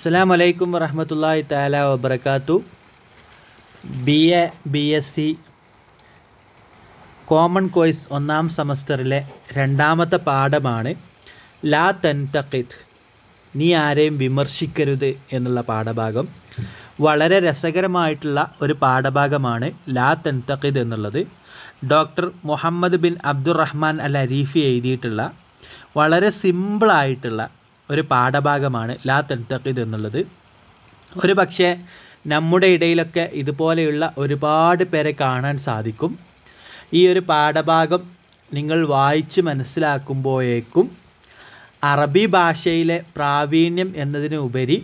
അസ്സാം വലൈക്കും വറഹമത്തല്ലാഹി താല വബർക്കാത്തു B A B S C common course ഒന്നാം സെമസ്റ്ററിലെ രണ്ടാമത്തെ പാഠമാണ് ലാ തൻതഖിദ് നീ ആരെയും വിമർശിക്കരുത് എന്നുള്ള പാഠഭാഗം വളരെ രസകരമായിട്ടുള്ള ഒരു പാഠഭാഗമാണ് ലാ തൻതഖിദ് എന്നുള്ളത് doctor Muhammad bin Abdurrahman al Arifi എഴുതിയിട്ടുള്ള വളരെ സിമ്പിളായിട്ടുള്ള ഒരു പാഠഭാഗമാണ് ലാ തൻതഖിദ് എന്നുള്ളത് ഒരു പക്ഷേ നമ്മുടെ ഇടയിലൊക്കെ ഇതുപോലെയുള്ള ഒരുപാട് പേരെ കാണാൻ സാധിക്കും ഈ ഒരു പാഠഭാഗം നിങ്ങൾ വായിച്ച് മനസ്സിലാക്കുമ്പോഴേക്കും അറബി ഭാഷയിലെ പ്രാവീണ്യം എന്നതിന് ഉപരി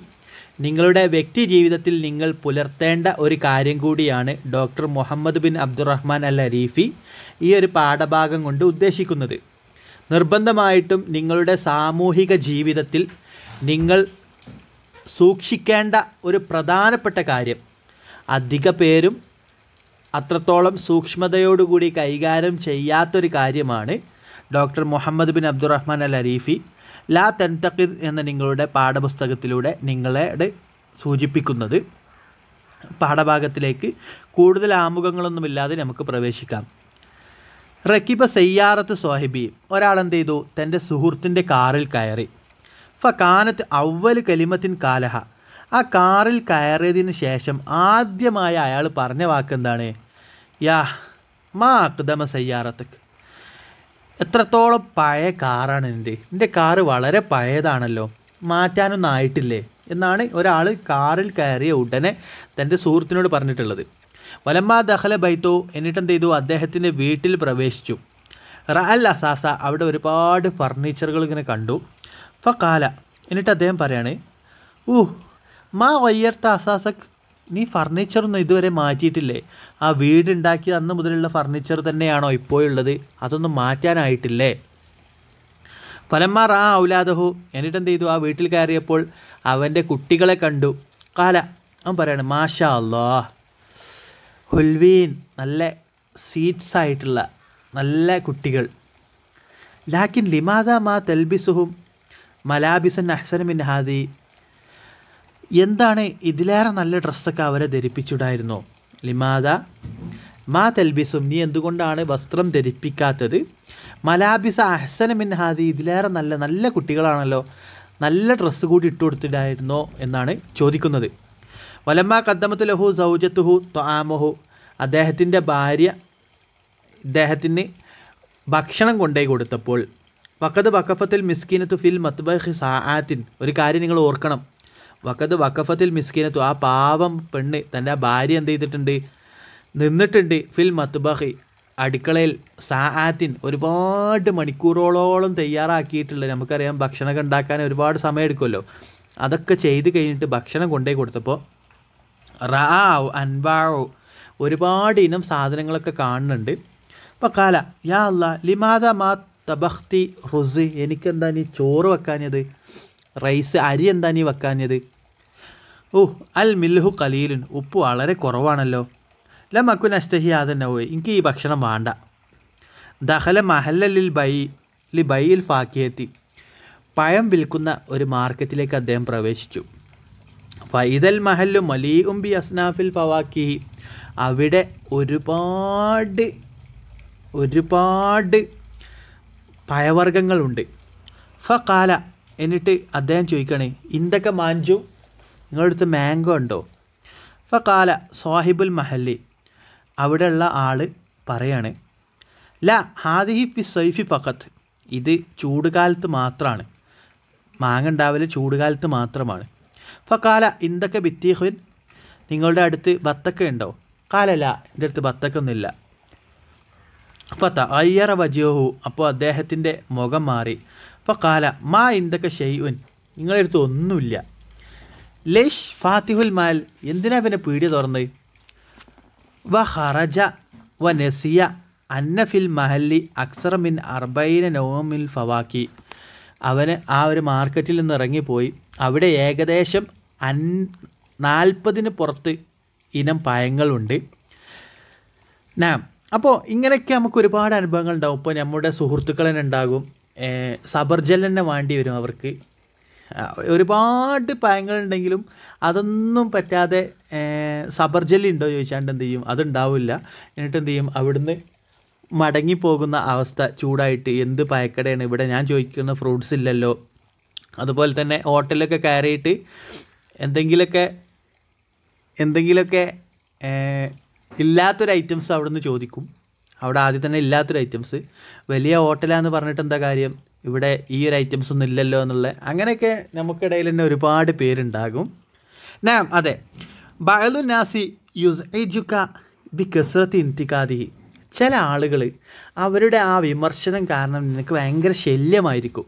നിങ്ങളുടെ വ്യക്തി ജീവിതത്തിൽ നിങ്ങൾ പുലർത്തേണ്ട ഒരു കാര്യം കൂടിയാണ് doctor Muhammad bin Abdurrahman al Arifi ഈ ഒരു പാഠഭാഗം കൊണ്ട് ഉദ്ദേശിക്കുന്നത് നിർബന്ധമായിട്ടും നിങ്ങളുടെ സാമൂഹിക ജീവിതത്തിൽ നിങ്ങൾ സൂക്ഷിക്കേണ്ട ഒരു പ്രധാനപ്പെട്ട കാര്യം അധിക പേരും അത്രത്തോളം സൂക്ഷ്മതയോടുകൂടി കൈകാര്യം ചെയ്യാത്തൊരു കാര്യമാണ് doctor Muhammad bin Abdurrahman al Arifi La Tantaqid എന്ന നിങ്ങളുടെ പാഠപുസ്തകത്തിലൂടെ നിങ്ങളെ സൂചിപ്പിക്കുന്നത് പാഠഭാഗത്തിലേക്ക് കൂടുതൽ ആമുഖങ്ങളൊന്നുമില്ലാതെ നമുക്ക് പ്രവേശിക്കാം റക്കിബ സയ്യാറത്ത് സാഹിബി ഒരാളെന്ത് ചെയ്തു തൻ്റെ സുഹൃത്തിൻ്റെ കാറിൽ കയറി കാനത്ത് അവൽ കലിമത്തിൻ കാലഹ ആ കാറിൽ കയറിയതിന് ശേഷം ആദ്യമായി അയാൾ പറഞ്ഞ വാക്ക് എന്താണ് യാ മാ അക്ദമ സയ്യാറത്ത് എത്രത്തോളം പഴയ കാറാണ് എൻ്റെ എൻ്റെ കാറ് വളരെ പഴയതാണല്ലോ മാറ്റാനൊന്നും ആയിട്ടില്ലേ എന്നാണ് ഒരാൾ കാറിൽ കയറിയ ഉടനെ തൻ്റെ സുഹൃത്തിനോട് പറഞ്ഞിട്ടുള്ളത് വലമ്മാ ദഹല ബൈത്തു എന്നിട്ട് എന്ത് ചെയ്തു അദ്ദേഹത്തിൻ്റെ വീട്ടിൽ പ്രവേശിച്ചു റഅൽ അസാസ അവിടെ ഒരുപാട് ഫർണിച്ചറുകൾ ഇങ്ങനെ കണ്ടു ഫക്കാല എന്നിട്ട് അദ്ദേഹം പറയാണ് ഊ മാ വയ്യർത്ത അസാസക് നീ ഫർണിച്ചറൊന്നും ഇതുവരെ മാറ്റിയിട്ടില്ലേ ആ വീടുണ്ടാക്കിയ അന്ന് മുതലുള്ള ഫർണിച്ചർ തന്നെയാണോ ഇപ്പോഴുള്ളത് അതൊന്നും മാറ്റാനായിട്ടില്ലേ ഫലന്മാർ ആ ഔലാദഹു എന്നിട്ട് എന്ത് ചെയ്തു ആ വീട്ടിൽ കയറിയപ്പോൾ അവൻ്റെ കുട്ടികളെ കണ്ടു കാല അവൻ പറയാണ് മാഷാ അല്ലാ ഹുൽവീൻ നല്ല സ്വീറ്റ്സ് ആയിട്ടുള്ള നല്ല കുട്ടികൾ ലാക്കിൻ ലിമാദ മാ തെൽബിസുഹും മലാബിസൻ അഹ്സനമിൻ ഹാദി എന്താണ് ഇതിലേറെ നല്ല ഡ്രസ്സൊക്കെ അവരെ ധരിപ്പിച്ചിടായിരുന്നോ ലിമാദ മാ തെൽബിസും നീ എന്തുകൊണ്ടാണ് വസ്ത്രം ധരിപ്പിക്കാത്തത് മലാബിസ അഹ്സനമിൻ ഹാദി ഇതിലേറെ നല്ല നല്ല കുട്ടികളാണല്ലോ നല്ല ഡ്രസ്സ് കൂടി ഇട്ടുകൊടുത്തിട്ടായിരുന്നോ എന്നാണ് ചോദിക്കുന്നത് വലമ്മ കദ്ദമത്ത് ലഹു സൗജത്തുഹു ത്വാമഹു അദ്ദേഹത്തിൻ്റെ ഭാര്യ ഇദ്ദേഹത്തിന് ഭക്ഷണം കൊണ്ടേ കൊടുത്തപ്പോൾ വക്കത് വക്കഫത്തിൽ മിസ്കീനത്തു ഫിൽ മത്ബഹ് സാആത്തിൻ ഒരു കാര്യം നിങ്ങൾ ഓർക്കണം വക്കത് വക്കഫത്തിൽ മിസ്കീനത്തു ആ പാവം പെണ്ണ് തൻ്റെ ഭാര്യ എന്ത് ചെയ്തിട്ടുണ്ട് നിന്നിട്ടുണ്ട് ഫിൽ മത്ബഹ് അടുക്കളയിൽ സാആത്തിൻ ഒരുപാട് മണിക്കൂറോളോളം തയ്യാറാക്കിയിട്ടുള്ള നമുക്കറിയാം ഭക്ഷണമൊക്കെ ഉണ്ടാക്കാൻ ഒരുപാട് സമയം എടുക്കുമല്ലോ അതൊക്കെ ചെയ്ത് കഴിഞ്ഞിട്ട് ഭക്ഷണം കൊണ്ടേ കൊടുത്തപ്പോൾ റാവ് അൻവാവ് ഒരുപാട് ഇനം സാധനങ്ങളൊക്കെ കാണുന്നുണ്ട് അപ്പോൾ കാല യാ അല്ല ലിമാദ മാ തബഹ്തി റുസ് എനിക്കെന്താ നീ ചോറ് വെക്കാഞ്ഞത് റൈസ് അരി എന്താ നീ വെക്കാഞ്ഞത് ഓ അൽ മിൽഹു കലീലുൻ ഉപ്പ് വളരെ കുറവാണല്ലോ ലമക്കുൻ അഷ്ടഹി ആദന്നെ പോയി എനിക്ക് ഈ ഭക്ഷണം വേണ്ട ദഹല ലിൽ ബൈ ലി ബൈയിൽ ഫാക്കിയെത്തി പഴം വിൽക്കുന്ന ഒരു മാർക്കറ്റിലേക്ക് അദ്ദേഹം പ്രവേശിച്ചു ഫൈദൽ മഹല്ലു മലി ഉംബി അസ്നാഫിൽ പവാക്കി അവിടെ ഒരുപാട് ഒരുപാട് പയവർഗങ്ങളുണ്ട് ഫ കാല എന്നിട്ട് അദ്ദേഹം ചോദിക്കണേ ഇന്തൊക്കെ മാഞ്ചു നിങ്ങളടുത്ത് മാംഗോ ഉണ്ടോ ഫ കാല സാഹിബുൽ മഹല്ലി അവിടെയുള്ള ആൾ പറയാണ് ല ഹാദിഹി പി സൈഫി പക്കത്ത് ഇത് ചൂടുകാലത്ത് മാത്രമാണ് മാങ്ങ ഉണ്ടാവൽ ചൂടുകാലത്ത് മാത്രമാണ് ഫക്കാല ഇന്തൊക്കെ ബിത്തീഹുൻ നിങ്ങളുടെ അടുത്ത് ബത്തക്ക ഉണ്ടോ കാലല്ല എൻ്റെ അടുത്ത് ബത്തക്കൊന്നുമില്ല ഫത്ത അയ്യറ വജിയോഹു അപ്പോൾ അദ്ദേഹത്തിൻ്റെ മുഖം മാറി അപ്പോൾ കാല മാ ഇന്തൊക്കെ ഷെയ്യുൻ നിങ്ങളുടെ അടുത്ത് ഒന്നുമില്ല ലേഷ് ഫാത്തിഹുൽ മാൽ എന്തിനാ പിന്നെ പീടിയ തുറന്ന് വ ഹറജ വ നസിയ അന്ന ഫിൽ മഹല്ലി അക്സറമിൻ മിൻ അർബൈന നോമിൽ ഫവാക്കി അവന് ആ ഒരു മാർക്കറ്റിൽ നിന്ന് ഇറങ്ങിപ്പോയി അവിടെ ഏകദേശം അൻ നാൽപ്പതിന് പുറത്ത് ഇനം പായങ്ങളുണ്ട് നാം അപ്പോൾ ഇങ്ങനെയൊക്കെ നമുക്ക് ഒരുപാട് അനുഭവങ്ങൾ ഉണ്ടാകും ഇപ്പോൾ നമ്മുടെ സുഹൃത്തുക്കൾ തന്നെ ഉണ്ടാകും സബർജൽ തന്നെ വേണ്ടി വരും അവർക്ക് ഒരുപാട് പായങ്ങളുണ്ടെങ്കിലും അതൊന്നും പറ്റാതെ സബർജല്ലി ഉണ്ടോ ചോദിച്ചാണ്ട് എന്ത് ചെയ്യും അതുണ്ടാവില്ല എന്നിട്ട് എന്ത് ചെയ്യും അവിടുന്ന് മടങ്ങിപ്പോകുന്ന അവസ്ഥ ചൂടായിട്ട് എന്ത് പായക്കടയാണ് ഇവിടെ ഞാൻ ചോദിക്കുന്ന ഫ്രൂട്ട്സ് ഇല്ലല്ലോ അതുപോലെ തന്നെ ഹോട്ടലൊക്കെ കയറിയിട്ട് എന്തെങ്കിലുമൊക്കെ എന്തെങ്കിലുമൊക്കെ ഇല്ലാത്തൊരു ഐറ്റംസ് അവിടെ നിന്ന് ചോദിക്കും അവിടെ ആദ്യം തന്നെ ഇല്ലാത്തൊരു ഐറ്റംസ് വലിയ ഹോട്ടലാന്ന് പറഞ്ഞിട്ട് എന്താ കാര്യം ഇവിടെ ഈ ഒരു ഐറ്റംസ് ഒന്നും ഇല്ലല്ലോ എന്നുള്ള അങ്ങനെയൊക്കെ നമുക്കിടയിൽ തന്നെ ഒരുപാട് പേരുണ്ടാകും നാം അതെ ബയലു നാസി യുസ് എജുക്ക ബി കസ്രത്തി ഇൻറ്റിക്കാതി ചില ആളുകൾ അവരുടെ ആ വിമർശനം കാരണം നിനക്ക് ഭയങ്കര ശല്യമായിരിക്കും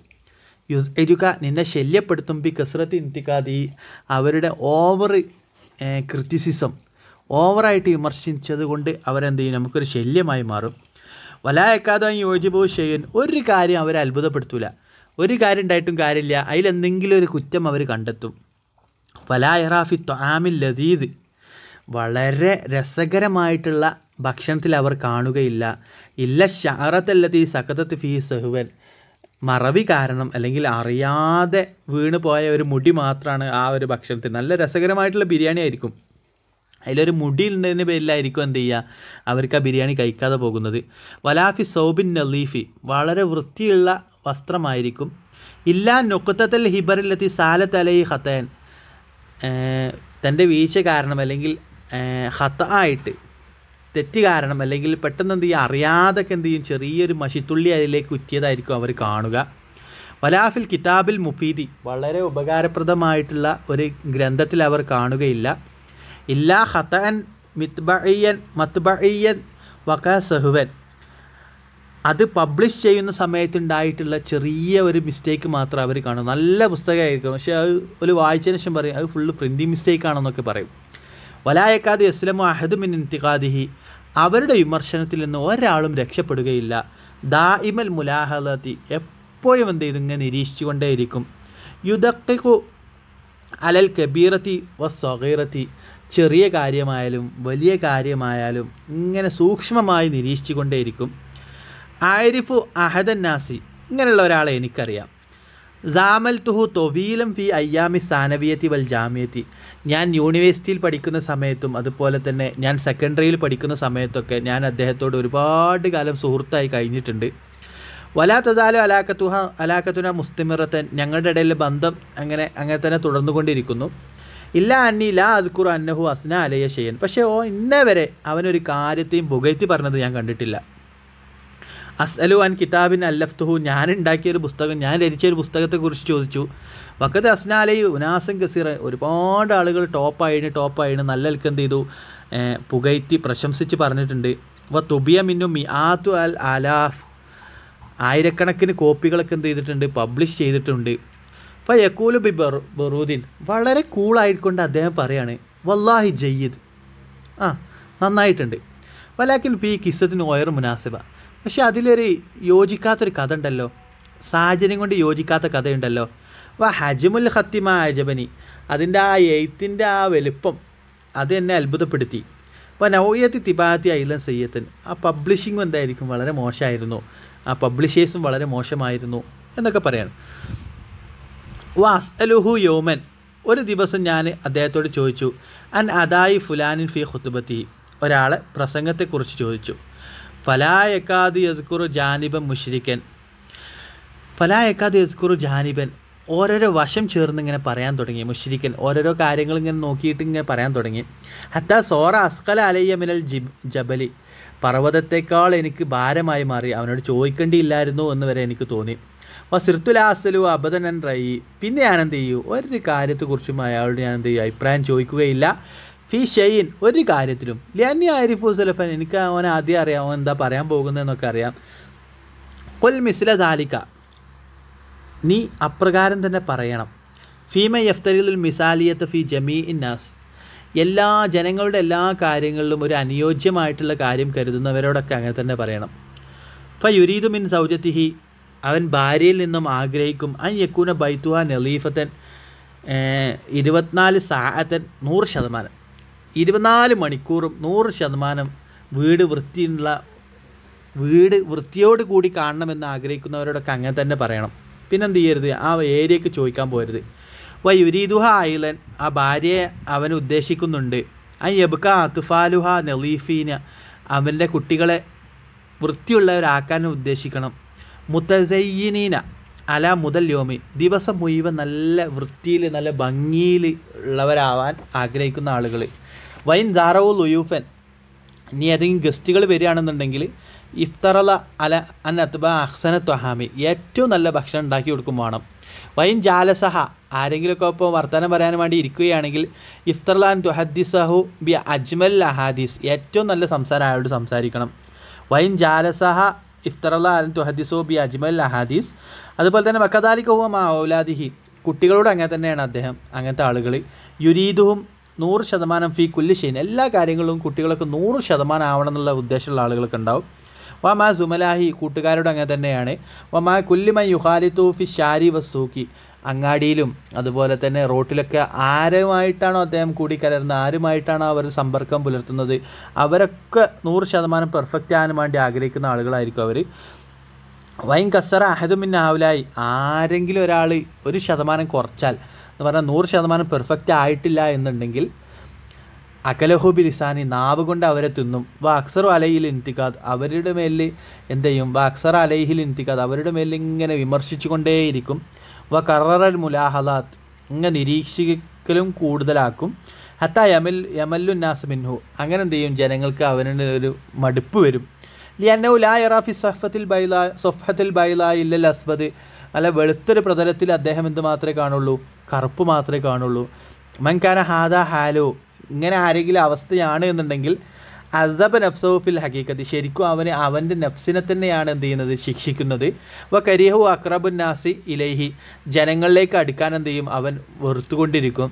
യുസ് എരുക നിന്നെ ശല്യപ്പെടുത്തും പി കസ്രത്ത് ഇന്തിക്കാതി അവരുടെ ഓവർ ക്രിറ്റിസിസം ഓവറായിട്ട് വിമർശിച്ചത് കൊണ്ട് അവരെന്ത് ചെയ്യും നമുക്കൊരു ശല്യമായി മാറും വലായക്കാതെ യോജിബോ ഷെയ്യൻ ഒരു കാര്യം അവരെ അത്ഭുതപ്പെടുത്തൂല ഒരു കാര്യം ഉണ്ടായിട്ടും കാര്യമില്ല അതിലെന്തെങ്കിലും ഒരു കുറ്റം അവർ കണ്ടെത്തും വലായറാഫി ത്വാമിൽ ലതീദ് വളരെ രസകരമായിട്ടുള്ള ഭക്ഷണത്തിൽ അവർ കാണുകയില്ല ഇല്ല ഷാറത്തല്ലതീ സഖതത്ത് ഫീ സഹുവൻ മറവി കാരണം അല്ലെങ്കിൽ അറിയാതെ വീണ് പോയ ഒരു മുടി മാത്രമാണ് ആ ഒരു ഭക്ഷണത്തിന് നല്ല രസകരമായിട്ടുള്ള ബിരിയാണി ആയിരിക്കും അതിലൊരു മുടി ഉണ്ടതിൻ്റെ പേരിലായിരിക്കും എന്ത് ചെയ്യുക അവർക്ക് ആ ബിരിയാണി കഴിക്കാതെ പോകുന്നത് വലാഫി സൗബിൻ നലീഫി വളരെ വൃത്തിയുള്ള വസ്ത്രമായിരിക്കും ഇല്ലാ നൊക്കുത്തത്തൽ ഹിബറിലെത്തി സാലത്ത് അലൈ ഹത്തയൻ തൻ്റെ വീഴ്ച കാരണം അല്ലെങ്കിൽ ഹത്ത ആയിട്ട് തെറ്റ് കാരണം അല്ലെങ്കിൽ പെട്ടെന്ന് എന്ത് ചെയ്യുക അറിയാതൊക്കെ എന്ത് ചെയ്യും ചെറിയൊരു മഷിത്തുള്ളി അതിലേക്ക് ഉറ്റിയതായിരിക്കും അവർ കാണുക വലാഫിൽ കിതാബിൽ മുഫീദി വളരെ ഉപകാരപ്രദമായിട്ടുള്ള ഒരു ഗ്രന്ഥത്തിൽ അവർ കാണുകയില്ല ഇല്ലാ ഹത്തൻ മിത്ബയ്യൻ മത്ബയ്യൻ വക സഹുവൻ അത് പബ്ലിഷ് ചെയ്യുന്ന സമയത്തുണ്ടായിട്ടുള്ള ചെറിയ ഒരു മിസ്റ്റേക്ക് മാത്രം അവർ കാണും നല്ല പുസ്തകമായിരിക്കും പക്ഷേ അത് ഒരു വായിച്ചതിന് ശേഷം പറയും അത് ഫുള്ള് പ്രിൻറ്റിങ് മിസ്റ്റേക്ക് ആണെന്നൊക്കെ പറയും വലായക്കാദ് എസ്ലമു അഹദുമിൻ ഇൻതിഖാദിഹി അവരുടെ വിമർശനത്തിൽ നിന്ന് ഒരാളും രക്ഷപ്പെടുകയില്ല ദാഇമൽ മുലാഹലത്തി എപ്പോഴും എന്ത് ചെയ്തു ഇങ്ങനെ നിരീക്ഷിച്ചുകൊണ്ടേയിരിക്കും യുദക്കു അലൽ കബീറത്തി വസ്വകീറത്തി ചെറിയ കാര്യമായാലും വലിയ കാര്യമായാലും ഇങ്ങനെ സൂക്ഷ്മമായി നിരീക്ഷിച്ചുകൊണ്ടേയിരിക്കും ആരിഫു അഹദന്നാസി ഇങ്ങനെയുള്ള ഒരാളെ എനിക്കറിയാം ജാമൽത്തുഹു തൊവീലം ഫി അയ്യാമി സാനവിയത്തി വൽ ജാമ്യത്തി ഞാൻ യൂണിവേഴ്സിറ്റിയിൽ പഠിക്കുന്ന സമയത്തും അതുപോലെ തന്നെ ഞാൻ സെക്കൻഡറിയിൽ പഠിക്കുന്ന സമയത്തൊക്കെ ഞാൻ അദ്ദേഹത്തോട് ഒരുപാട് കാലം സുഹൃത്തായി കഴിഞ്ഞിട്ടുണ്ട് വലാ തദാലു അലാക്കത്തുഹ അലാക്കത്തുന മുസ്തിമിറത്തൻ ഞങ്ങളുടെ ഇടയിൽ ബന്ധം അങ്ങനെ അങ്ങനെ തന്നെ തുടർന്നുകൊണ്ടിരിക്കുന്നു ഇല്ല അന്നി ലാ അദ്കുർ അന്നഹു അസ്ന അലയ ഷെയ്യൻ പക്ഷേ ഓ ഇന്നേ വരെ അവനൊരു കാര്യത്തെയും പുകഴ്ത്തി പറഞ്ഞത് ഞാൻ കണ്ടിട്ടില്ല അസ്അലു അൻ കിതാബിൻ അല്ലഫ്തുഹു ഞാൻ ഉണ്ടാക്കിയൊരു പുസ്തകം ഞാൻ ഒരു പുസ്തകത്തെക്കുറിച്ച് ചോദിച്ചു വക്കത്ത് അസ്നാലൈ ഉനാസൻ കസീർ ഒരുപാട് ആളുകൾ ടോപ്പായിന് ടോപ്പായിന് നല്ല എൽക്കെന്ത് ചെയ്തു പുകയറ്റി പ്രശംസിച്ച് പറഞ്ഞിട്ടുണ്ട് അപ്പോൾ തുബിയ മിന്നു മിയാത്തു അൽ അലാഫ് ആയിരക്കണക്കിന് കോപ്പികളൊക്കെ എന്ത് ചെയ്തിട്ടുണ്ട് പബ്ലിഷ് ചെയ്തിട്ടുണ്ട് അപ്പോൾ യക്കൂലു ബി ബറു ബറൂദ്ദീൻ വളരെ കൂളായിക്കൊണ്ട് അദ്ദേഹം പറയാണ് വല്ലാഹി ജയ്യിദ് ആ നന്നായിട്ടുണ്ട് വലാക്കിൻ പി കിസ്സത്തിന് ഓയർ മുനാസിബ പക്ഷെ അതിലൊരു യോജിക്കാത്തൊരു കഥ ഉണ്ടല്ലോ സാഹചര്യം കൊണ്ട് യോജിക്കാത്ത കഥയുണ്ടല്ലോ വാ ഹജമുൽ ഹത്തിമ അജബനി അതിൻ്റെ ആ എയ്ത്തിൻ്റെ ആ വലുപ്പം അത് എന്നെ അത്ഭുതപ്പെടുത്തി അപ്പോൾ നൗയത്തി തിബാത്തി അയിലൻ സയ്യത്തൻ ആ പബ്ലിഷിങ്ങും എന്തായിരിക്കും വളരെ മോശമായിരുന്നു ആ പബ്ലിഷേഴ്സും വളരെ മോശമായിരുന്നു എന്നൊക്കെ പറയാണ് വാ അസ്അലുഹു യോമൻ ഒരു ദിവസം ഞാൻ അദ്ദേഹത്തോട് ചോദിച്ചു അൻ അദായി ഫുലാനിൻ ഫി ഹുത്തുബത്തി ഒരാളെ പ്രസംഗത്തെക്കുറിച്ച് ചോദിച്ചു ഫലായക്കാദ് യസ്കുറു ജാനിബൻ മുഷ്രിക്കൻ ഫലായക്കാദ് യസ്കുറു ജാനിബൻ ഓരോരോ വശം ചേർന്ന് ഇങ്ങനെ പറയാൻ തുടങ്ങി മുഷിരിക്കൻ ഓരോരോ കാര്യങ്ങൾ ഇങ്ങനെ നോക്കിയിട്ട് ഇങ്ങനെ പറയാൻ തുടങ്ങി ഹത്ത സോറ അസ്കല അലയ്യ മിനൽ ജിബ് ജബലി പർവ്വതത്തെക്കാൾ എനിക്ക് ഭാരമായി മാറി അവനോട് ചോദിക്കേണ്ടിയില്ലായിരുന്നു എന്ന് വരെ എനിക്ക് തോന്നി വസിർത്തുലാസലു അബദനൻ റയി പിന്നെ ഞാൻ എന്ത് ചെയ്യൂ ഒരു കാര്യത്തെക്കുറിച്ചും അയാളോട് ഞാൻ എന്ത് അഭിപ്രായം ചോദിക്കുകയില്ല ഫി ഷെയിൻ ഒരു കാര്യത്തിലും ലി ആരിഫു സലഫൻ എനിക്ക് അവൻ ആദ്യം അറിയാം അവൻ എന്താ പറയാൻ പോകുന്നതെന്നൊക്കെ അറിയാം കൊൽ മിസ്ല ദാലിക്ക നീ അപ്രകാരം തന്നെ പറയണം ഫീമ യഫ്തരിൽ മിസാലിയത്ത് ഫി ജമീ നാസ് എല്ലാ ജനങ്ങളുടെ എല്ലാ കാര്യങ്ങളിലും ഒരു അനുയോജ്യമായിട്ടുള്ള കാര്യം കരുതുന്നവരോടൊക്കെ അങ്ങനെ തന്നെ പറയണം ഫ യുരീദു മിൻ സൗജത്തിഹി അവൻ ഭാര്യയിൽ നിന്നും ആഗ്രഹിക്കും അൻ യക്കൂന ബൈത്തുഹ നലീഫത്തൻ ഇരുപത്തിനാല് സാഹത്തൻ നൂറ് ശതമാനം ഇരുപത്തിനാല് മണിക്കൂറും നൂറ് ശതമാനം വീട് വൃത്തിയുള്ള വീട് വൃത്തിയോട് കൂടി കാണണമെന്ന് ആഗ്രഹിക്കുന്നവരോടൊക്കെ അങ്ങനെ തന്നെ പറയണം എന്ത് ചെയ്യരുത് ആ ഏരിയക്ക് ചോദിക്കാൻ പോരുത് യുരീദുഹ ഐലൻ ആ ഭാര്യയെ അവൻ ഉദ്ദേശിക്കുന്നുണ്ട് ആ യബുക്ക അത്തുഫാലുഹ നലീഫീന അവൻ്റെ കുട്ടികളെ വൃത്തിയുള്ളവരാക്കാൻ ഉദ്ദേശിക്കണം മുത്തസയ്യനീന അല മുതൽ യോമി ദിവസം മുഴുവൻ നല്ല വൃത്തിയിൽ നല്ല ഭംഗിയിൽ ഉള്ളവരാവാൻ ആഗ്രഹിക്കുന്ന ആളുകൾ വൈൻ ദാറവു ലുയൂഫൻ ഇനി ഏതെങ്കിലും ഗസ്റ്റുകൾ വരികയാണെന്നുണ്ടെങ്കിൽ ഇഫ്തറല അല അൻ അത്ബ അഹ്സന തൊഹാമി ഏറ്റവും നല്ല ഭക്ഷണം ഉണ്ടാക്കി കൊടുക്കും വേണം വൈൻ ജാലസഹ ആരെങ്കിലുമൊക്കെ ഇപ്പോൾ വർത്തമാനം പറയാൻ വേണ്ടി ഇരിക്കുകയാണെങ്കിൽ ഇഫ്തർലാൻ തുഹദ്ദിസഹു ബി അജ്മൽ അഹാദീസ് ഏറ്റവും നല്ല സംസാരം ആയോട് സംസാരിക്കണം വൈൻ ജാലസഹ ഇഫ്തറല അൻ തുഹദ്ദിസഹു ബി അജ്മൽ അഹാദീസ് അതുപോലെ തന്നെ മക്കദാലിക്കഹു മാ ഔലാദിഹി കുട്ടികളോട് അങ്ങനെ തന്നെയാണ് അദ്ദേഹം അങ്ങനത്തെ ആളുകൾ യുരീദുഹും നൂറ് ശതമാനം ഫീ കുല്ലിഷെയിൻ എല്ലാ കാര്യങ്ങളും കുട്ടികൾക്ക് നൂറ് ശതമാനം ആവണം എന്നുള്ള ഉദ്ദേശമുള്ള ആളുകൾക്ക് ഉണ്ടാവും വമാ സുമലാഹി കൂട്ടുകാരോട് അങ്ങനെ തന്നെയാണ് വമാ കുല്ലിമ യുഹാലിത്തു ഫി ഷാരി വസൂക്കി അങ്ങാടിയിലും അതുപോലെ തന്നെ റോട്ടിലൊക്കെ ആരുമായിട്ടാണോ അദ്ദേഹം കലർന്ന് ആരുമായിട്ടാണോ അവർ സമ്പർക്കം പുലർത്തുന്നത് അവരൊക്കെ നൂറ് ശതമാനം പെർഫെക്റ്റ് ആകാൻ വേണ്ടി ആഗ്രഹിക്കുന്ന ആളുകളായിരിക്കും അവർ വൈൻ കസറ അഹദുമിൻ ആവലായി ആരെങ്കിലും ഒരാൾ ഒരു ശതമാനം കുറച്ചാൽ എന്ന് പറഞ്ഞാൽ നൂറ് ശതമാനം പെർഫെക്റ്റ് ആയിട്ടില്ല എന്നുണ്ടെങ്കിൽ അകലഹുബി ലിസാനി നാവ് കൊണ്ട് അവരെ തിന്നും വാക്സറു അലയിൽ ഇൻതിക്കാദ് അവരുടെ മേലിൽ എന്ത് ചെയ്യും വാക്സർ അലയിൽ ഇൻതിക്കാദ് അവരുടെ മേലിൽ ഇങ്ങനെ വിമർശിച്ചുകൊണ്ടേയിരിക്കും വ കറൽ മുലാഹലാത്ത് ഇങ്ങനെ നിരീക്ഷിക്കലും കൂടുതലാക്കും ഹത്ത യമൽ യമല്ലു നാസ് മിൻഹു അങ്ങനെ എന്ത് ചെയ്യും ജനങ്ങൾക്ക് അവനെ ഒരു മടുപ്പ് വരും ലിയന്നൗ ലാ യറാഫി സഫത്തിൽ ബൈല സൊഫത്തിൽ ബൈല ഇല്ലൽ അസ്വദ് നല്ല വെളുത്തൊരു പ്രതലത്തിൽ അദ്ദേഹം എന്ത് മാത്രമേ കാണുള്ളൂ കറുപ്പ് മാത്രമേ കാണുള്ളൂ മൻകാന ഹാദ ഹാലോ ഇങ്ങനെ ആരെങ്കിലും അവസ്ഥയാണ് എന്നുണ്ടെങ്കിൽ അസബ് നഫ്സോഫിൽ ഹക്കീക്കത്ത് ശരിക്കും അവനെ അവൻ്റെ നഫ്സിനെ തന്നെയാണ് എന്ത് ചെയ്യുന്നത് ശിക്ഷിക്കുന്നത് വ കരിയഹു അക്രബുൻ നാസി ഇലൈഹി ജനങ്ങളിലേക്ക് അടുക്കാൻ എന്ത് ചെയ്യും അവൻ വെറുത്തുകൊണ്ടിരിക്കും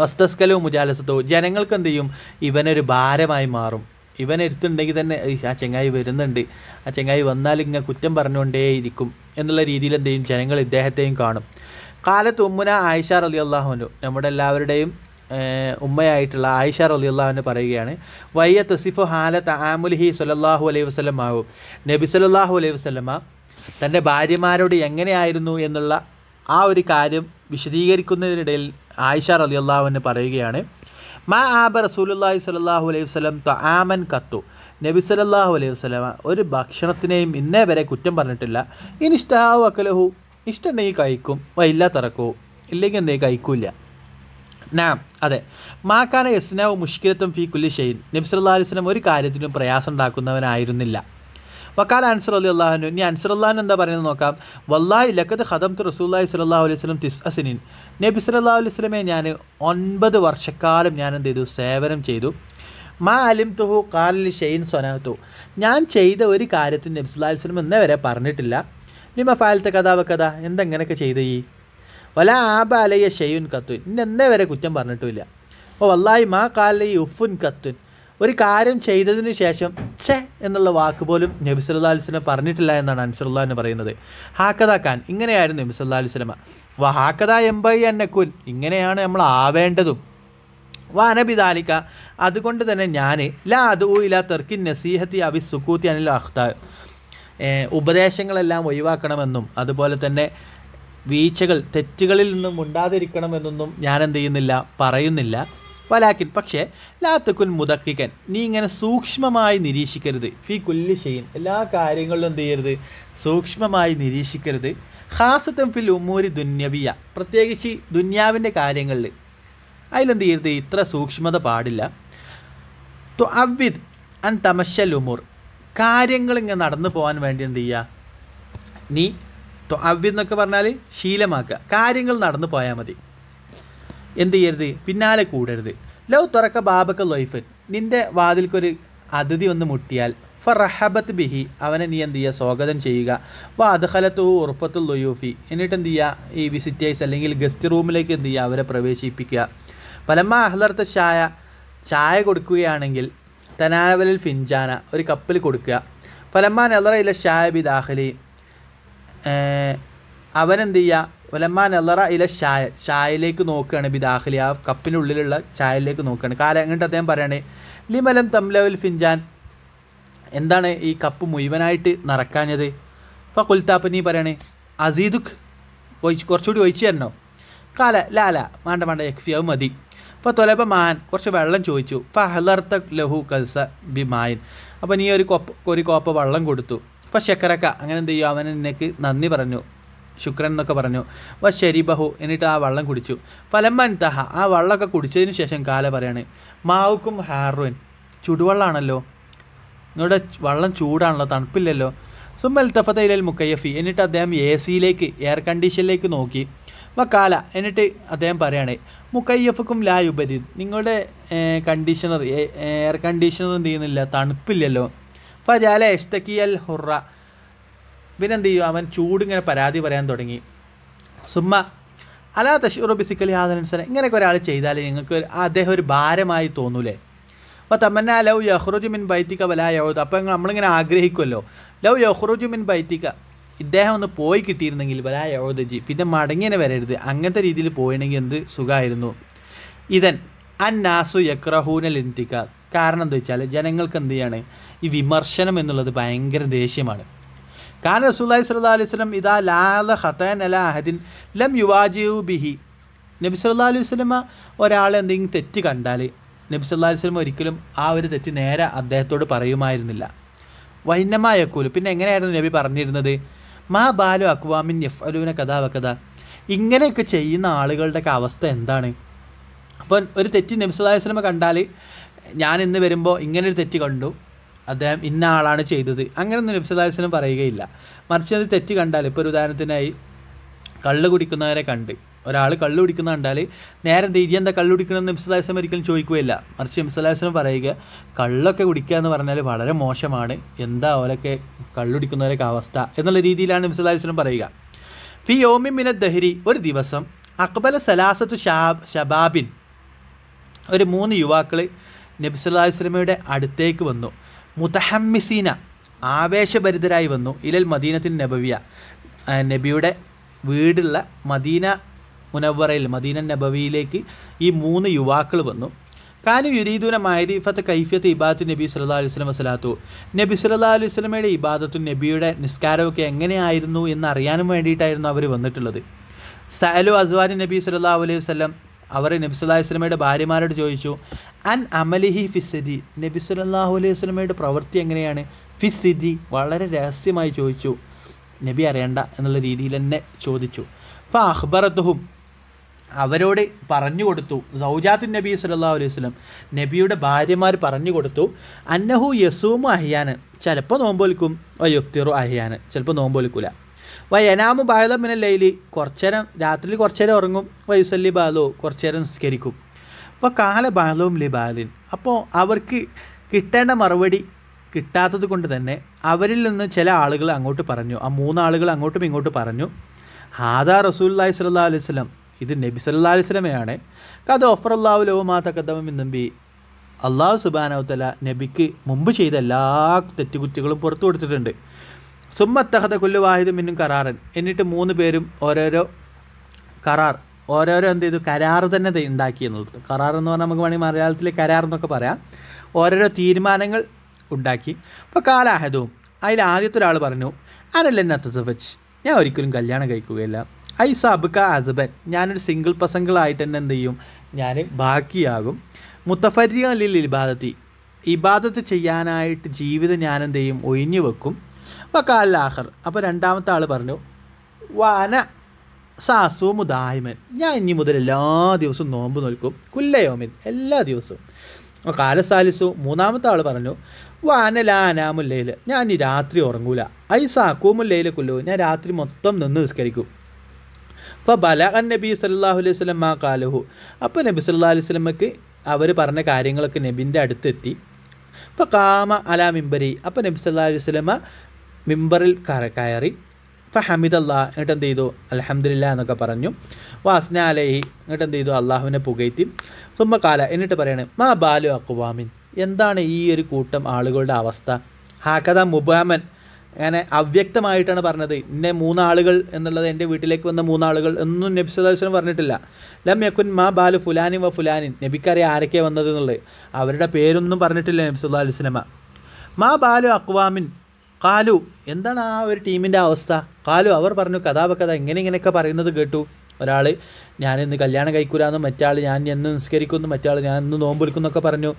വസ്തസ്കലവും മുജാലസത്തോ ജനങ്ങൾക്ക് എന്ത് ചെയ്യും ഇവനൊരു ഭാരമായി മാറും ഇവൻ എടുത്തുണ്ടെങ്കിൽ തന്നെ ആ ചെങ്ങായി വരുന്നുണ്ട് ആ ചെങ്ങായി വന്നാൽ ഇങ്ങനെ കുറ്റം ഇരിക്കും എന്നുള്ള രീതിയിൽ എന്തെയും ജനങ്ങൾ ഇദ്ദേഹത്തെയും കാണും കാലത്ത് ഉമ്മുന ആയിഷ അലി അള്ളാഹുനു നമ്മുടെ എല്ലാവരുടെയും ഉമ്മയായിട്ടുള്ള ആയിഷ അലി അള്ളാഹുനു പറയുകയാണ് വയ്യ തസിഫു ഹാലത്ത് ആമുലിഹി സലല്ലാഹു അലൈഹി വസ്ലം ആവും നബി സലല്ലാഹു അലൈഹി വസ്ലമ തൻ്റെ ഭാര്യമാരോട് എങ്ങനെയായിരുന്നു എന്നുള്ള ആ ഒരു കാര്യം വിശദീകരിക്കുന്നതിനിടയിൽ ആയിഷ അലി അള്ളാഹുവിന് പറയുകയാണ് മാ ആബ റസൂലുല്ലാഹി സ്വലല്ലാഹു അലൈഹി വസ്ലം ആമൻ കത്തു നബി സലല്ലാഹു അലൈഹി വസ്ലമ ഒരു ഭക്ഷണത്തിനെയും ഇന്നേ വരെ കുറ്റം പറഞ്ഞിട്ടില്ല ഇനിഷ്ടാവു അക്കലഹു ഇഷ്ടമുണ്ടെങ്കിൽ കഴിക്കും വൈല്ല തറക്കൂ ഇല്ലെങ്കിൽ എന്തേ കഴിക്കൂല നാം അതെ മാക്കാന യസ്നാവ് മുഷ്കിലത്തും ഫീ കുല്ലി ഷെയ്ൻ അലൈഹി വസ്ലം ഒരു കാര്യത്തിനും പ്രയാസം ഉണ്ടാക്കുന്നവനായിരുന്നില്ല വക്കാല അൻസർ അലി അള്ളാഹനു ഇനി അൻസർ അള്ളാഹുൻ എന്താ പറയുന്നത് നോക്കാം വല്ലാഹി ലക്കത്ത് ഖദംത്ത് റസൂല്ലാഹി സലാഹു അലൈഹി സ്വലം തിസ് അസിനിൻ നബി സലാഹു അലൈഹി സ്വലമെ ഞാൻ ഒൻപത് വർഷക്കാലം ഞാൻ എന്ത് ചെയ്തു സേവനം ചെയ്തു മാ അലിം തുഹു കാലിൽ ഷെയ്ൻ സൊനാത്തു ഞാൻ ചെയ്ത ഒരു കാര്യത്തിന് നബി സല്ലാഹു അലൈഹി സ്വലം എന്നേ വരെ പറഞ്ഞിട്ടില്ല നിമ ഫാലത്തെ കഥാവ കഥ എന്തെങ്ങനെയൊക്കെ ചെയ്ത് ഈ വല ആബ അലയ്യ ഷെയ്യുൻ കത്തുൻ ഇന്നെന്നേ വരെ കുറ്റം പറഞ്ഞിട്ടുമില്ല അപ്പോൾ വല്ലായി മാ കാലി ഉഫുൻ കത്തുൻ ഒരു കാര്യം ചെയ്തതിന് ശേഷം ചെ എന്നുള്ള വാക്ക് പോലും നബി പറഞ്ഞിട്ടില്ല എന്നാണ് അൻസറുല്ലാ എന്ന് പറയുന്നത് ഹാക്കത ഖാൻ ഇങ്ങനെയായിരുന്നു നബി സല്ലാ വ ഹാക്കത എംബൈ കുൻ ഇങ്ങനെയാണ് നമ്മൾ ആവേണ്ടതും അനബിദാലിക്ക അതുകൊണ്ട് തന്നെ ഞാൻ ലാ അത് ഇല തെർക്കിൻ നസീഹത്തി അവി സുക്കൂത്തി അനിൽ അഖ്താ ഉപദേശങ്ങളെല്ലാം ഒഴിവാക്കണമെന്നും അതുപോലെ തന്നെ വീഴ്ചകൾ തെറ്റുകളിൽ നിന്നും ഉണ്ടാതിരിക്കണമെന്നൊന്നും ഞാൻ എന്ത് ചെയ്യുന്നില്ല പറയുന്നില്ല വലാക്കിൻ പക്ഷേ ലാത്തക്കുൻ മുതക്കിക്കൻ നീ ഇങ്ങനെ സൂക്ഷ്മമായി നിരീക്ഷിക്കരുത് ഫി കുല്ലി ഷെയ്ൻ എല്ലാ കാര്യങ്ങളിലും എന്ത് ചെയ്യരുത് സൂക്ഷ്മമായി നിരീക്ഷിക്കരുത് ഹാസത്തം ഫിൽ ഉമ്മൂരി ദുന്യവിയ പ്രത്യേകിച്ച് ദുന്യാവിൻ്റെ കാര്യങ്ങളിൽ അതിലെന്ത് ചെയ്യരുത് ഇത്ര സൂക്ഷ്മത പാടില്ല തൊ അവിദ് അൻ തമശൽ ഉമൂർ കാര്യങ്ങൾ ഇങ്ങനെ നടന്നു പോകാൻ വേണ്ടി എന്ത് ചെയ്യുക നീ തൊ അവ്യ എന്നൊക്കെ പറഞ്ഞാൽ ശീലമാക്കുക കാര്യങ്ങൾ നടന്നു പോയാൽ മതി എന്ത് ചെയ്യരുത് പിന്നാലെ കൂടരുത് ലവ് തുറക്ക ബാബക്ക ലൈഫ് നിന്റെ വാതിൽക്കൊരു അതിഥി ഒന്ന് മുട്ടിയാൽ റഹബത്ത് ബിഹി അവനെ നീ എന്ത് ചെയ്യുക സ്വാഗതം ചെയ്യുക വ അദ്ഹലത്തു ഉറപ്പത്തുൽ ലൊയൂഫി എന്നിട്ട് എന്ത് ചെയ്യുക ഈ വിസിറ്റേഴ്സ് അല്ലെങ്കിൽ ഗസ്റ്റ് റൂമിലേക്ക് എന്ത് ചെയ്യുക അവരെ പ്രവേശിപ്പിക്കുക പലമ്മ അഹ്ലർത്ത ചായ ചായ കൊടുക്കുകയാണെങ്കിൽ തനാവലിൽ ഫിൻജാന ഒരു കപ്പിൽ കൊടുക്കുക ഫലമ്മാൻ അലറയിലെ ഷായബി ദാഹലി അവനെന്ത് ചെയ്യുക ഒലമ്മ നെല്ലറ ഇല ഷായ ഷായയിലേക്ക് നോക്കുകയാണ് ബിദാഖലി ആ കപ്പിനുള്ളിലുള്ള ചായയിലേക്ക് നോക്കുകയാണ് കാരണം എന്നിട്ട് അദ്ദേഹം പറയാണ് ലിമലം തംലവൽ ഫിൻജാൻ എന്താണ് ഈ കപ്പ് മുഴുവനായിട്ട് നിറക്കാഞ്ഞത് അപ്പോൾ കുൽത്താപ്പ് നീ പറയണേ അസീദുഖ് ഒഴിച്ച് കുറച്ചുകൂടി ഒഴിച്ചു തരണോ കാല ലാല മാണ്ട മാണ്ട യക്ഫിയാവ് മതി അപ്പോൾ തൊലപ്പം മാൻ കുറച്ച് വെള്ളം ചോദിച്ചു ഇപ്പം അഹലർത്ത ലഹു കൽസ ബി മായൻ അപ്പോൾ നീ ഒരു കൊപ്പ ഒരു കോപ്പ വെള്ളം കൊടുത്തു അപ്പോൾ ശക്കരക്ക അങ്ങനെ എന്ത് ചെയ്യുമോ അവൻ നിനക്ക് നന്ദി പറഞ്ഞു ശുക്രൻ എന്നൊക്കെ പറഞ്ഞു വ ശരിബഹു എന്നിട്ട് ആ വെള്ളം കുടിച്ചു ഫലം തഹ ആ വള്ളമൊക്കെ കുടിച്ചതിന് ശേഷം കാല പറയാണ് മാവുക്കും ഹാറുവിൻ ചുടുവെള്ളമാണല്ലോ നിങ്ങളുടെ വെള്ളം ചൂടാണല്ലോ തണുപ്പില്ലല്ലോ സുമ്മൽ തഫത്തയിലൽ മുക്കയ്യഫി എന്നിട്ട് അദ്ദേഹം എ സിയിലേക്ക് എയർ കണ്ടീഷനിലേക്ക് നോക്കി വക്കാല എന്നിട്ട് അദ്ദേഹം പറയാണ് മുക്കയ്യഫക്കും ലായുപരി നിങ്ങളുടെ കണ്ടീഷണർ എയർ കണ്ടീഷണർ എന്ത് ചെയ്യുന്നില്ല തണുപ്പില്ലല്ലോ അപ്പോൾ ജാല എഷ്തക്കിയൽ ഹുറ പിന്നെ എന്ത് ചെയ്യും അവൻ ചൂടിങ്ങനെ പരാതി പറയാൻ തുടങ്ങി സുമ്മ അലാ തഷൂറോ ബിസിക്കലി ആദനുസരം ഇങ്ങനെയൊക്കെ ഒരാൾ ചെയ്താൽ നിങ്ങൾക്ക് അദ്ദേഹം ഒരു ഭാരമായി തോന്നൂലേ അപ്പോൾ തമന്ന ലൗ യഹ്റുജു മിൻ ബൈത്തിക്ക വല യഹൂദ് അപ്പോൾ നമ്മളിങ്ങനെ ആഗ്രഹിക്കുമല്ലോ ലൗ യഹ്റുജു മിൻ ബൈത്തിക്ക ഇദ്ദേഹം ഒന്ന് പോയി കിട്ടിയിരുന്നെങ്കിൽ വല ജി പിന്നെ മടങ്ങിയനെ വരരുത് അങ്ങനത്തെ രീതിയിൽ പോയണമെങ്കിൽ എന്ത് സുഖമായിരുന്നു ഇതൻ അന്നാസു യക്രഹൂനൽ ഇന്തിക്ക കാരണം എന്താ വെച്ചാൽ ജനങ്ങൾക്ക് എന്ത് ചെയ്യാണ് ഈ വിമർശനം എന്നുള്ളത് ഭയങ്കര ദേഷ്യമാണ് കാന റസൂല്ലായി സല്ലാ അലൈഹി സ്വലം ഇതാ ലാല ഹത്തൻ അല അഹദിൻ ലം യുവാജിയു ബിഹി നബി സല്ലാ അലൈഹി സ്വലമ ഒരാളെ എന്തെങ്കിലും തെറ്റ് കണ്ടാൽ നബി സല്ലാ അലൈഹി സ്വലം ഒരിക്കലും ആ ഒരു തെറ്റ് നേരെ അദ്ദേഹത്തോട് പറയുമായിരുന്നില്ല വൈന്നമായക്കൂല് പിന്നെ എങ്ങനെയായിരുന്നു നബി പറഞ്ഞിരുന്നത് മാ ബാലു അക്വാമിൻ എഫ് അലുവിനെ കഥ വക്കഥ ഇങ്ങനെയൊക്കെ ചെയ്യുന്ന ആളുകളുടെയൊക്കെ അവസ്ഥ എന്താണ് അപ്പോൾ ഒരു തെറ്റ് നബി സല്ലാ അലൈഹി സ്വലമ കണ്ടാൽ ഞാൻ ഇന്ന് വരുമ്പോൾ ഇങ്ങനൊരു തെറ്റ് കണ്ടു അദ്ദേഹം ഇന്ന ആളാണ് ചെയ്തത് അങ്ങനെയൊന്നും നബ്സദാസ്ലം പറയുകയില്ല മറിച്ച് അത് തെറ്റ് കണ്ടാൽ ഇപ്പോൾ ഒരു ഉദാഹരണത്തിനായി കള്ള് കുടിക്കുന്നവരെ കണ്ട് ഒരാൾ കള്ളു കുടിക്കുന്ന കണ്ടാൽ നേരെ തിരി എന്താ കള്ളു കുടിക്കണമെന്ന് ഇംസലാസ്ലം ഒരിക്കലും ചോദിക്കുകയില്ല മറിച്ച് ഇംസലാസ്ലം പറയുക കള്ളൊക്കെ കുടിക്കുക എന്ന് പറഞ്ഞാൽ വളരെ മോശമാണ് എന്താ അവരൊക്കെ കുടിക്കുന്നവരൊക്കെ അവസ്ഥ എന്നുള്ള രീതിയിലാണ് ഇംസലാസ്ലം പറയുക ഫി യോമി മിന ദഹരി ഒരു ദിവസം അക്ബല സലാസത്തു ഷബാബിൻ ഒരു മൂന്ന് യുവാക്കൾ നബ്സലാസ്ലമയുടെ അടുത്തേക്ക് വന്നു മുതഹമ്മിസീന ആവേശഭരിതരായി വന്നു ഇലൽ മദീനത്തിൻ നബവിയ നബിയുടെ വീടുള്ള മദീന മുനവറയിൽ മദീന നബവിയിലേക്ക് ഈ മൂന്ന് യുവാക്കൾ വന്നു കാനു യുരീദുന മാരിഫത്ത് കൈഫിയത്ത് ഇബാദത്ത് നബി സല്ലാ അലൈഹി സ്വലമ സ്വലാത്തു നബി സല്ലാ അലൈഹി സ്വലമയുടെ ഇബാദത്തും നബിയുടെ നിസ്കാരമൊക്കെ എങ്ങനെയായിരുന്നു എന്ന് അറിയാനും വേണ്ടിയിട്ടായിരുന്നു അവർ വന്നിട്ടുള്ളത് സഅലു അസ്വാനി നബി സല്ലാ അലൈഹി വസല്ലം അവർ നബിസുല്ലാഹി വസല്ലമയുടെ ഭാര്യമാരോട് ചോദിച്ചു അൻ അമലിഹി നബി നബിസുല്ലാഹു അലൈഹി വസല്ലമയുടെ പ്രവൃത്തി എങ്ങനെയാണ് ഫിസ്സിദി വളരെ രഹസ്യമായി ചോദിച്ചു നബി അറിയണ്ട എന്നുള്ള രീതിയിൽ തന്നെ ചോദിച്ചു അപ്പോൾ അഹ്ബറത്തുഹും അവരോട് പറഞ്ഞു കൊടുത്തു സൗജാത്തു നബി സല്ലാ അലൈഹി വസല്ലം നബിയുടെ ഭാര്യമാർ പറഞ്ഞു കൊടുത്തു അന്നഹു യസൂമു അഹിയാനൻ ചിലപ്പോൾ നോമ്പോലിക്കും യുക്തിറു അഹിയാനൻ ചിലപ്പോൾ നോമ്പൊലിക്കൂല വയനാമു പിന്നെ ലൈലി കുറച്ചേരം രാത്രിയിൽ കുറച്ചേരം ഉറങ്ങും വയസ്സല്ലി ബാലോ കുറച്ചേരം നിസ്കരിക്കും അപ്പോൾ കാല ബാലവും ലി ബാലിൻ അപ്പോൾ അവർക്ക് കിട്ടേണ്ട മറുപടി കിട്ടാത്തത് കൊണ്ട് തന്നെ അവരിൽ നിന്ന് ചില ആളുകൾ അങ്ങോട്ട് പറഞ്ഞു ആ മൂന്നാളുകൾ അങ്ങോട്ടും ഇങ്ങോട്ടും പറഞ്ഞു ഹാദാ റസൂല്ലാഹി സല്ലാ അലൈഹി സ്വലം ഇത് നബി സല്ലാ അലൈഹി സ്വലമയാണ് കഥ അള്ളാഹു ലോ മാ തക്കദമം നമ്പി അള്ളാഹു സുബാനവത്തല നബിക്ക് മുമ്പ് ചെയ്ത എല്ലാ തെറ്റുകുറ്റികളും പുറത്തു കൊടുത്തിട്ടുണ്ട് സുമ്മത്തഹത കുല്ല വാഹിദും മിന്നും കരാറൻ എന്നിട്ട് മൂന്ന് പേരും ഓരോരോ കരാർ ഓരോരോ എന്ത് ചെയ്തു കരാർ തന്നെ ഉണ്ടാക്കി എന്നുള്ളത് കരാർ എന്ന് പറഞ്ഞാൽ നമുക്ക് വേണമെങ്കിൽ മലയാളത്തിലെ കരാർ എന്നൊക്കെ പറയാം ഓരോരോ തീരുമാനങ്ങൾ ഉണ്ടാക്കി അപ്പോൾ കാലാഹദവും അതിൽ ആദ്യത്തെ ഒരാൾ പറഞ്ഞു അനല്ല നത്തസഫച്ച് ഞാൻ ഒരിക്കലും കല്യാണം കഴിക്കുകയില്ല ഐ സബ്ക അസബൻ ഞാനൊരു സിംഗിൾ പസംഗിളായിട്ട് തന്നെ എന്ത് ചെയ്യും ഞാൻ ബാക്കിയാകും മുത്തഫര്യ അല്ലിൽ ഇബാദത്തി ഇബാദത്ത് ചെയ്യാനായിട്ട് ജീവിതം ഞാനെന്ത് ചെയ്യും ഒഴിഞ്ഞു വെക്കും വക്കാലാഹർ അപ്പോൾ രണ്ടാമത്തെ ആൾ പറഞ്ഞു വാന സാസു മുദായ്മൻ ഞാൻ ഇനി മുതൽ എല്ലാ ദിവസവും നോമ്പ് നോൽക്കും കുല്ലയോമിൻ എല്ലാ ദിവസവും അപ്പോൾ സാലിസു മൂന്നാമത്തെ ആൾ പറഞ്ഞു വാനലാനാമുല്ലയിൽ ഞാൻ ഈ രാത്രി ഉറങ്ങൂല ഐ സാക്കൂമുല്ലയിൽ കൊല്ലു ഞാൻ രാത്രി മൊത്തം നിന്ന് നിസ്കരിക്കും അപ്പോൾ അൻ നബി സല്ലാഹു അലൈഹി സ്വലം മാ കാലഹു അപ്പോൾ നബി സല്ലാ അലൈഹി സ്വലമക്ക് അവർ പറഞ്ഞ കാര്യങ്ങളൊക്കെ നബിൻ്റെ അടുത്തെത്തി അപ്പോൾ കാമ അലാ മിമ്പരി അപ്പോൾ നബി സല്ലാ അലൈഹി സ്വലമ്മ മിമ്പറിൽ കയറി ഇപ്പം ഹമിദല്ല എന്നിട്ട് എന്ത് ചെയ്തു അലഹമില്ല എന്നൊക്കെ പറഞ്ഞു വാസ്ന അലഹി എന്നിട്ട് എന്ത് ചെയ്തു അള്ളാഹുവിനെ പുകയ്ത്തി സുമ്മ കാല എന്നിട്ട് പറയണേ മാ ബാലു അക്വാമിൻ എന്താണ് ഈ ഒരു കൂട്ടം ആളുകളുടെ അവസ്ഥ ഹാക്കഥ മുബാമൻ അങ്ങനെ അവ്യക്തമായിട്ടാണ് പറഞ്ഞത് ഇന്നെ മൂന്നാളുകൾ എന്നുള്ളത് എൻ്റെ വീട്ടിലേക്ക് വന്ന മൂന്നാളുകൾ എന്നും നബി പറഞ്ഞിട്ടില്ല ലം യക്കുൻ മാ ബാലു ഫുലാനി വ ഫുലാനിൻ നബിക്കറിയാം ആരൊക്കെയാണ് വന്നത് എന്നുള്ളത് അവരുടെ പേരൊന്നും പറഞ്ഞിട്ടില്ല നബി സുല്ലാ അലുസ്ലമ മാ ബാലു അക്വാമിൻ കാലു എന്താണ് ആ ഒരു ടീമിൻ്റെ അവസ്ഥ കാലു അവർ പറഞ്ഞു കഥാപകഥ ഇങ്ങനെ ഇങ്ങനെയൊക്കെ പറയുന്നത് കേട്ടു ഒരാൾ ഞാൻ ഇന്ന് കല്യാണം കഴിക്കൂലാന്ന് മറ്റാൾ ഞാൻ എന്ന് നിസ്കരിക്കുന്നു മറ്റാൾ ഞാൻ ഇന്ന് നോമ്പെടുക്കുന്നൊക്കെ പറഞ്ഞു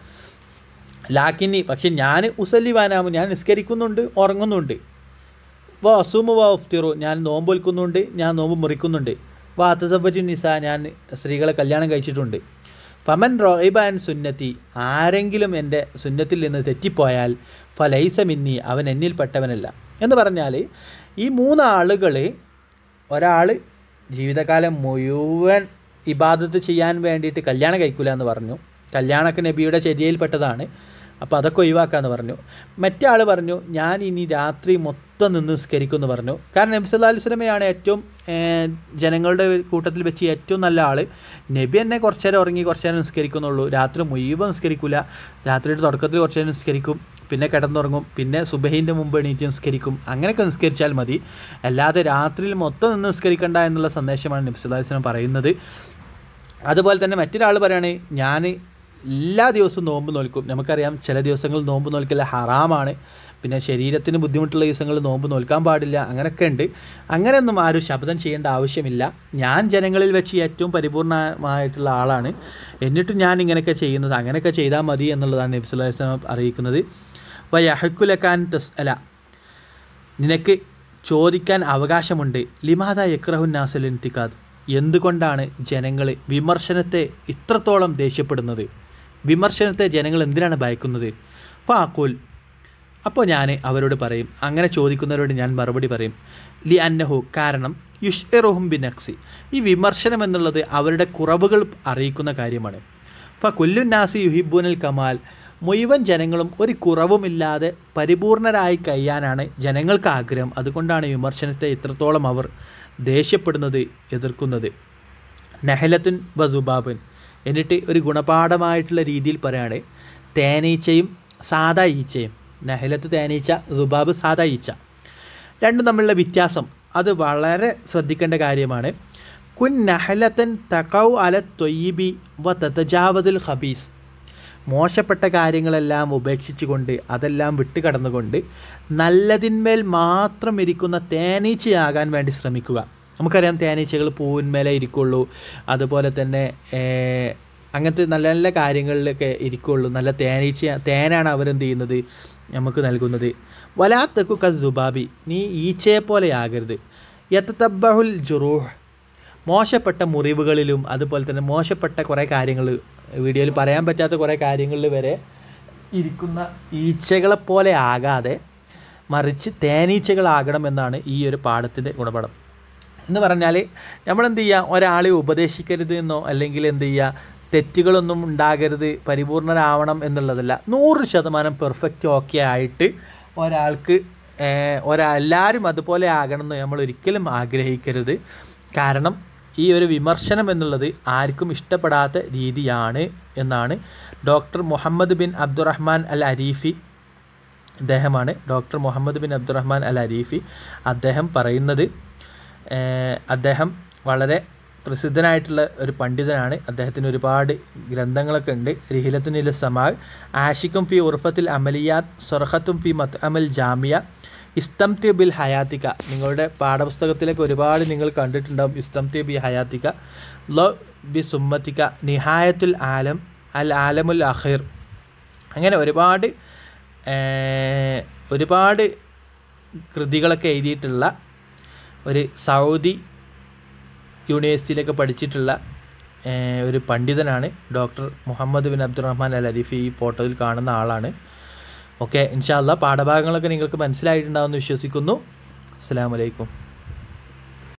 ലാക്കിനി പക്ഷെ ഞാൻ ഉസല്ലി വാനാമു ഞാൻ നിസ്കരിക്കുന്നുണ്ട് ഉറങ്ങുന്നുണ്ട് വാ അസൂമ വാ ഉഫ്തിറു ഞാൻ നോമ്പൊൽക്കുന്നുണ്ട് ഞാൻ നോമ്പ് മുറിക്കുന്നുണ്ട് വാ അത്തസബറ്റ് നിസ ഞാൻ സ്ത്രീകളെ കല്യാണം കഴിച്ചിട്ടുണ്ട് ഫമൻ റോഹിബാൻ സുന്നത്തി ആരെങ്കിലും എൻ്റെ സുന്നത്തിൽ നിന്ന് തെറ്റിപ്പോയാൽ ഫലൈസ മിന്നി അവൻ എന്നിൽപ്പെട്ടവനല്ല എന്ന് പറഞ്ഞാൽ ഈ മൂന്നാളുകൾ ഒരാൾ ജീവിതകാലം മുഴുവൻ ഇബാദത്ത് ചെയ്യാൻ വേണ്ടിയിട്ട് കല്യാണം കഴിക്കില്ല എന്ന് പറഞ്ഞു കല്യാണക്ക് നബിയുടെ ചര്യയിൽപ്പെട്ടതാണ് അപ്പോൾ അതൊക്കെ ഒഴിവാക്കാമെന്ന് പറഞ്ഞു മറ്റേ ആൾ പറഞ്ഞു ഞാൻ ഇനി രാത്രി മൊത്തം നിന്ന് നിസ്കരിക്കുമെന്ന് പറഞ്ഞു കാരണം നബി സല്ലാ അലിസ്ലമയാണ് ഏറ്റവും ജനങ്ങളുടെ കൂട്ടത്തിൽ വെച്ച് ഏറ്റവും നല്ല ആൾ നബി എന്നെ കുറച്ച് നേരം ഉറങ്ങി കുറച്ച് നേരം നിസ്കരിക്കുന്നുള്ളൂ രാത്രി മുഴുവൻ നിസ്കരിക്കില്ല രാത്രിയുടെ തുടക്കത്തിൽ കുറച്ച് നേരം നിസ്കരിക്കും പിന്നെ കിടന്നുറങ്ങും പിന്നെ സുബഹീൻ്റെ മുമ്പ് എണീറ്റ് നിസ്കരിക്കും അങ്ങനെയൊക്കെ നിസ്കരിച്ചാൽ മതി അല്ലാതെ രാത്രിയിൽ മൊത്തം നിന്ന് നിസ്കരിക്കണ്ട എന്നുള്ള സന്ദേശമാണ് നബ്സുല്ലാസ്ലം പറയുന്നത് അതുപോലെ തന്നെ മറ്റൊരാൾ പറയുകയാണെങ്കിൽ ഞാൻ എല്ലാ ദിവസവും നോമ്പ് നോൽക്കും നമുക്കറിയാം ചില ദിവസങ്ങൾ നോമ്പ് നോൽക്കില്ല ഹറാമാണ് പിന്നെ ശരീരത്തിന് ബുദ്ധിമുട്ടുള്ള ദിവസങ്ങൾ നോമ്പ് നോൽക്കാൻ പാടില്ല അങ്ങനെയൊക്കെ ഉണ്ട് അങ്ങനെയൊന്നും ആരും ശബ്ദം ചെയ്യേണ്ട ആവശ്യമില്ല ഞാൻ ജനങ്ങളിൽ വെച്ച് ഏറ്റവും പരിപൂർണമായിട്ടുള്ള ആളാണ് എന്നിട്ടും ഞാൻ ഇങ്ങനെയൊക്കെ ചെയ്യുന്നത് അങ്ങനെയൊക്കെ ചെയ്താൽ മതി എന്നുള്ളതാണ് നബ്സുല്ലാസ്ലാം അറിയിക്കുന്നത് അഹക്കുലക്കാൻ തസ് അല നിനക്ക് ചോദിക്കാൻ അവകാശമുണ്ട് ലിമാദ യക്രഹുൻ നാസലിൻ തിക്കാദ് എന്തുകൊണ്ടാണ് ജനങ്ങൾ വിമർശനത്തെ ഇത്രത്തോളം ദേഷ്യപ്പെടുന്നത് വിമർശനത്തെ ജനങ്ങൾ എന്തിനാണ് ഭയക്കുന്നത് ഫാക്കൂൽ അപ്പോൾ ഞാൻ അവരോട് പറയും അങ്ങനെ ചോദിക്കുന്നവരോട് ഞാൻ മറുപടി പറയും ലി അന്നഹു കാരണം യുഷ് എറുഹും ബിനക്സി ഈ വിമർശനം എന്നുള്ളത് അവരുടെ കുറവുകൾ അറിയിക്കുന്ന കാര്യമാണ് അപ്പോൾ കൊല്ലുന്നാസി യുഹിബൂനൽ കമാൽ മുഴുവൻ ജനങ്ങളും ഒരു കുറവുമില്ലാതെ പരിപൂർണരായി കഴിയാനാണ് ജനങ്ങൾക്ക് ആഗ്രഹം അതുകൊണ്ടാണ് വിമർശനത്തെ ഇത്രത്തോളം അവർ ദേഷ്യപ്പെടുന്നത് എതിർക്കുന്നത് നഹലത്തുൻ വസുബാബൻ എന്നിട്ട് ഒരു ഗുണപാഠമായിട്ടുള്ള രീതിയിൽ പറയുകയാണ് തേനീച്ചയും സാധാ ഈച്ചയും നഹലത്ത് തേനീച്ച സുബാബ് സാധാ ഈച്ച രണ്ടും തമ്മിലുള്ള വ്യത്യാസം അത് വളരെ ശ്രദ്ധിക്കേണ്ട കാര്യമാണ് കുൻ നഹലത്തൻ തകൗ അല തൊയ്യബി വ തജാവതുൽ ഹബീസ് മോശപ്പെട്ട കാര്യങ്ങളെല്ലാം ഉപേക്ഷിച്ചുകൊണ്ട് അതെല്ലാം വിട്ടുകടന്നുകൊണ്ട് നല്ലതിന്മേൽ മാത്രം ഇരിക്കുന്ന തേനീച്ചയാകാൻ വേണ്ടി ശ്രമിക്കുക നമുക്കറിയാം തേനീച്ചകൾ പൂവിന്മേലെ ഇരിക്കുള്ളൂ അതുപോലെ തന്നെ അങ്ങനത്തെ നല്ല നല്ല കാര്യങ്ങളിലൊക്കെ ഇരിക്കുള്ളൂ നല്ല തേനീച്ച തേനാണ് അവരെന്ത് ചെയ്യുന്നത് നമുക്ക് നൽകുന്നത് വലാത്തക്കു കത് ജുബാബി നീ ഈച്ചയെ പോലെ ആകരുത് യത്തബഹുൽ ജുറൂഹ് മോശപ്പെട്ട മുറിവുകളിലും അതുപോലെ തന്നെ മോശപ്പെട്ട കുറേ കാര്യങ്ങൾ വീഡിയോയിൽ പറയാൻ പറ്റാത്ത കുറേ കാര്യങ്ങളിൽ വരെ ഇരിക്കുന്ന ഈച്ചകളെ പോലെ ആകാതെ മറിച്ച് തേനീച്ചകളാകണം എന്നാണ് ഈ ഒരു പാഠത്തിൻ്റെ ഗുണപാഠം എന്ന് പറഞ്ഞാൽ നമ്മൾ എന്ത് ചെയ്യുക ഒരാളെ ഉപദേശിക്കരുത് എന്നോ അല്ലെങ്കിൽ എന്ത് ചെയ്യുക തെറ്റുകളൊന്നും ഉണ്ടാകരുത് പരിപൂർണരാവണം എന്നുള്ളതല്ല നൂറ് ശതമാനം പെർഫെക്റ്റ് ഓക്കെ ആയിട്ട് ഒരാൾക്ക് ഒരാ എല്ലാവരും അതുപോലെ ആകണമെന്ന് നമ്മൾ ഒരിക്കലും ആഗ്രഹിക്കരുത് കാരണം ഈ ഒരു വിമർശനം എന്നുള്ളത് ആർക്കും ഇഷ്ടപ്പെടാത്ത രീതിയാണ് എന്നാണ് doctor Muhammad bin Abdurrahman al Arifi അദ്ദേഹമാണ് doctor Muhammad bin Abdurrahman al Arifi അദ്ദേഹം പറയുന്നത് അദ്ദേഹം വളരെ പ്രസിദ്ധനായിട്ടുള്ള ഒരു പണ്ഡിതനാണ് അദ്ദേഹത്തിന് ഒരുപാട് ഗ്രന്ഥങ്ങളൊക്കെ ഉണ്ട് റിഹിലത്തുനില സമാൽ ആഷിക്കും പി ഉർഫത്തിൽ അമലിയാത്ത് സൊർഹത്തും പി മത് അമൽ ജാമിയ ഇസ്തംത്യ ബിൽ ഹയാത്തിക നിങ്ങളുടെ പാഠപുസ്തകത്തിലേക്ക് ഒരുപാട് നിങ്ങൾ കണ്ടിട്ടുണ്ടാവും ഇസ്തംത്യ ബി ഹയാത്തിക ലോ ബി സുമ്മത്തിക നിഹായത്തുൽ ആലം അൽ ആലമുൽ അഖീർ അങ്ങനെ ഒരുപാട് ഒരുപാട് കൃതികളൊക്കെ എഴുതിയിട്ടുള്ള ഒരു സൗദി യൂണിവേഴ്സിറ്റിയിലൊക്കെ പഠിച്ചിട്ടുള്ള ഒരു പണ്ഡിതനാണ് doctor Muhammad bin Abdurrahman al Arif ഈ ഫോട്ടോയിൽ കാണുന്ന ആളാണ് ഓക്കെ ഇൻഷാല്ല പാഠഭാഗങ്ങളൊക്കെ നിങ്ങൾക്ക് മനസ്സിലായിട്ടുണ്ടാവുമെന്ന് വിശ്വസിക്കുന്നു വലൈക്കും